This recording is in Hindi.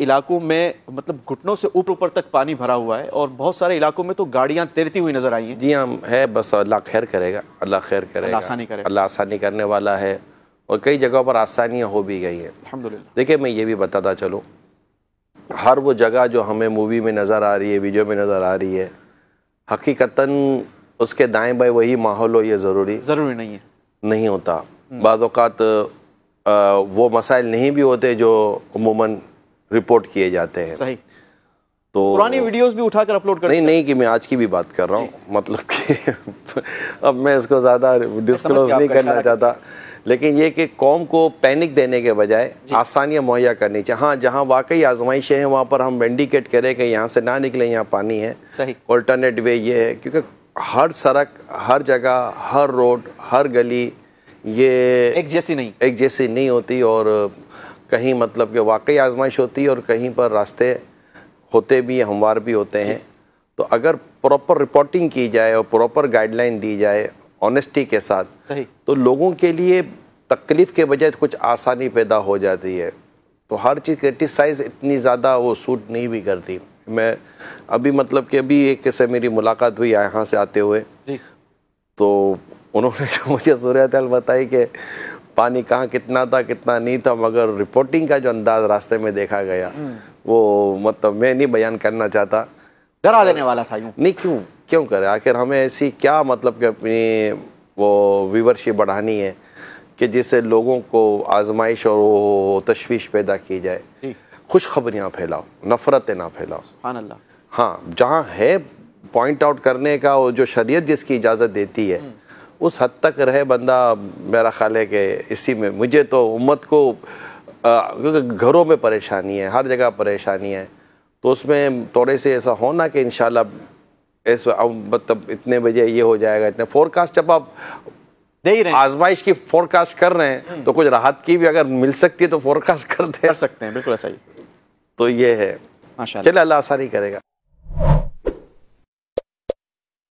इलाकों में मतलब घुटनों से ऊपर ऊपर तक पानी भरा हुआ है और बहुत सारे इलाकों में तो गाड़ियाँ तैरती हुई नजर आई हैं जी हम हाँ, है बस अल्लाह खैर करेगा अल्लाह खैर करेगा आसानी करेगा अल्लाह आसानी करने वाला है और कई जगहों पर आसानियाँ हो भी गई हैं अलहमदिल्ला देखिए मैं ये भी बताता चलूँ हर वो जगह जो हमें मूवी में नज़र आ रही है वीडियो में नज़र आ रही है हकीकता उसके दाएँ बाएँ वही माहौल हो ये ज़रूरी ज़रूरी नहीं है नहीं होता हम्म। बाज़ात वो मसाइल नहीं भी होते जो उमूमन रिपोर्ट किए जाते हैं सही तो पुरानी वीडियोस भी उठाकर अपलोड कर नहीं नहीं कि मैं आज की भी बात कर रहा हूँ मतलब कि अब मैं इसको ज़्यादा डिस्क्लोज नहीं करना चाहता लेकिन ये कि कौम को पैनिक देने के बजाय आसानियाँ मुहैया करनी चाहिए हाँ जहाँ वाकई आजमाइशें हैं वहाँ पर हम वेंडिकेट करें कि यहाँ से ना निकले यहाँ पानी है सही ऑल्टरनेट वे ये है क्योंकि हर सड़क हर जगह हर रोड हर गली ये एक जैसी नहीं एक जैसी नहीं होती और कहीं मतलब कि वाकई आजमाइश होती है और कहीं पर रास्ते होते भी हमवार भी होते हैं तो अगर प्रॉपर रिपोर्टिंग की जाए और प्रॉपर गाइडलाइन दी जाए ऑनेस्टी के साथ सही तो लोगों के लिए तकलीफ़ के बजाय कुछ आसानी पैदा हो जाती है तो हर चीज़ क्रिटिसाइज़ इतनी ज़्यादा वो सूट नहीं भी करती मैं अभी मतलब कि अभी एक से मेरी मुलाकात हुई यहाँ से आते हुए जी तो उन्होंने मुझे सूर्यतल बताई कि पानी कहाँ कितना था कितना नहीं था मगर रिपोर्टिंग का जो अंदाज रास्ते में देखा गया वो मतलब मैं नहीं बयान करना चाहता डरा देने वाला था यूँ नहीं क्यों क्यों करे आखिर हमें ऐसी क्या मतलब कि अपनी वो विवरशी बढ़ानी है कि जिससे लोगों को आजमाइश और वो तशवीश पैदा की जाए खुशखबरियाँ फैलाओ नफ़रतें ना फैलाओ हाँ जहाँ है पॉइंट आउट करने का और जो शरीयत जिसकी इजाज़त देती है हम्म। उस हद तक रहे बंदा मेरा ख्याल है कि इसी में मुझे तो उम्मत को क्योंकि घरों में परेशानी है हर जगह परेशानी है तो उसमें थोड़े से ऐसा होना कि इन इस मतलब इतने बजे ये हो जाएगा इतने फोरकास्ट जब आप दे ही रहे आजमाइश की फोरकास्ट कर रहे हैं तो कुछ राहत की भी अगर मिल सकती है तो फोरकास्ट कर दे कर सकते हैं बिल्कुल ऐसा ही तो ये है चले अल्लाह आसानी करेगा